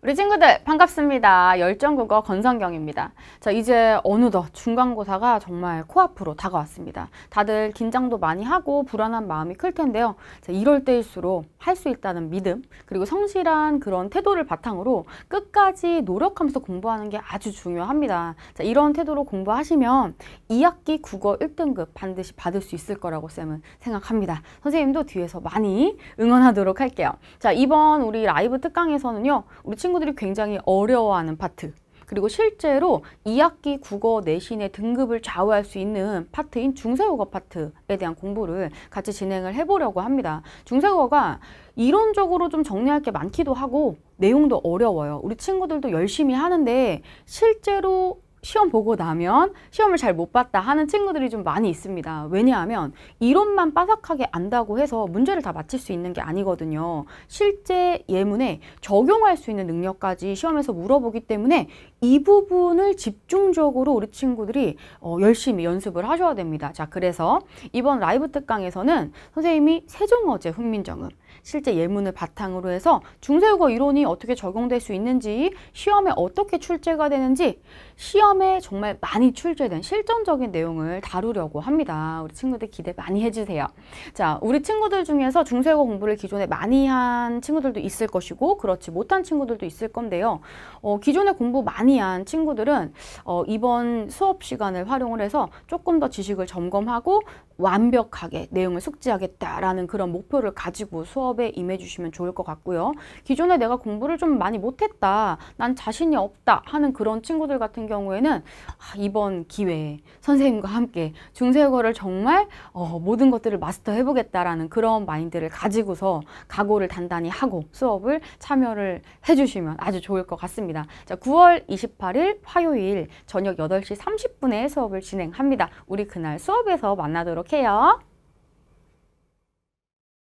우리 친구들 반갑습니다. 열정국어 건성경입니다. 자 이제 어느덧 중간고사가 정말 코앞으로 다가왔습니다. 다들 긴장도 많이 하고 불안한 마음이 클 텐데요. 자, 이럴 때일수록 할 수 있다는 믿음 그리고 성실한 그런 태도를 바탕으로 끝까지 노력하면서 공부하는 게 아주 중요합니다. 자, 이런 태도로 공부하시면 2학기 국어 1등급 반드시 받을 수 있을 거라고 쌤은 생각합니다. 선생님도 뒤에서 많이 응원하도록 할게요. 자 이번 우리 라이브 특강에서는요. 우리 친구 친구들이 굉장히 어려워하는 파트 그리고 실제로 2학기 국어 내신의 등급을 좌우할 수 있는 파트인 중세국어 파트에 대한 공부를 같이 진행을 해보려고 합니다. 중세국어가 이론적으로 좀 정리할 게 많기도 하고 내용도 어려워요. 우리 친구들도 열심히 하는데 실제로 시험 보고 나면 시험을 잘 못 봤다 하는 친구들이 좀 많이 있습니다. 왜냐하면 이론만 빠삭하게 안다고 해서 문제를 다 맞힐 수 있는 게 아니거든요. 실제 예문에 적용할 수 있는 능력까지 시험에서 물어보기 때문에 이 부분을 집중적으로 우리 친구들이 어, 열심히 연습을 하셔야 됩니다. 자, 그래서 이번 라이브 특강에서는 선생님이 세종어제 훈민정음 실제 예문을 바탕으로 해서 중세국어 이론이 어떻게 적용될 수 있는지 시험에 어떻게 출제가 되는지 시험에 정말 많이 출제된 실전적인 내용을 다루려고 합니다. 우리 친구들 기대 많이 해주세요. 자, 우리 친구들 중에서 중세국어 공부를 기존에 많이 한 친구들도 있을 것이고 그렇지 못한 친구들도 있을 건데요. 어, 기존에 공부 많이 한 친구들은 어, 이번 수업 시간을 활용을 해서 조금 더 지식을 점검하고 완벽하게 내용을 숙지하겠다라는 그런 목표를 가지고 수업 수업에 임해주시면 좋을 것 같고요. 기존에 내가 공부를 좀 많이 못했다, 난 자신이 없다 하는 그런 친구들 같은 경우에는 아, 이번 기회에 선생님과 함께 중세국어를 정말 어, 모든 것들을 마스터해보겠다라는 그런 마인드를 가지고서 각오를 단단히 하고 수업을 참여를 해주시면 아주 좋을 것 같습니다. 자, 9월 28일 화요일 저녁 8시 30분에 수업을 진행합니다. 우리 그날 수업에서 만나도록 해요.